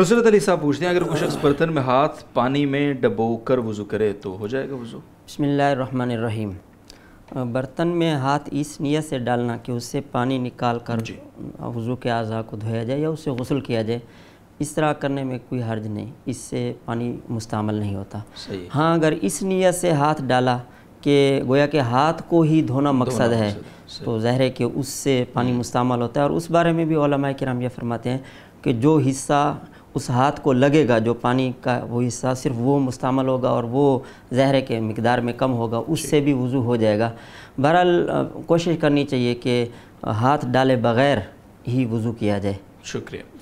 نصرت علی صاحب پوچھتے ہیں اگر شخص برتن میں ہاتھ پانی میں ڈبو کر وضو کرے تو ہو جائے گا وضو بسم اللہ الرحمن الرحیم برتن میں ہاتھ اس نیت سے ڈالنا کہ اس سے پانی نکال کر جی۔ وضو کے اعضاء کو دھویا جائے یا اسے غسل کیا جائے اس طرح کرنے میں کوئی حرج نہیں اس سے پانی مستعمل نہیں ہوتا ہاں اگر اس نیت سے ہاتھ ڈالا کہ گویا کہ ہاتھ کو ہی دھونا مقصد ہے تو ظاہر ہے کہ اس سے پانی مستعمل ہوتا ہے اور اس بارے میں بھی علماء کرام یہ فرماتے ہیں کہ جو حصہ उस हाथ को लगेगा जो पानी का वो हिस्सा सिर्फ वो मुस्तमल होगा और वो जहर के मकदार में कम होगा उससे भी वज़ू हो जाएगा बहरहाल कोशिश करनी चाहिए कि हाथ डाले बग़ैर ही वज़ू किया जाए शुक्रिया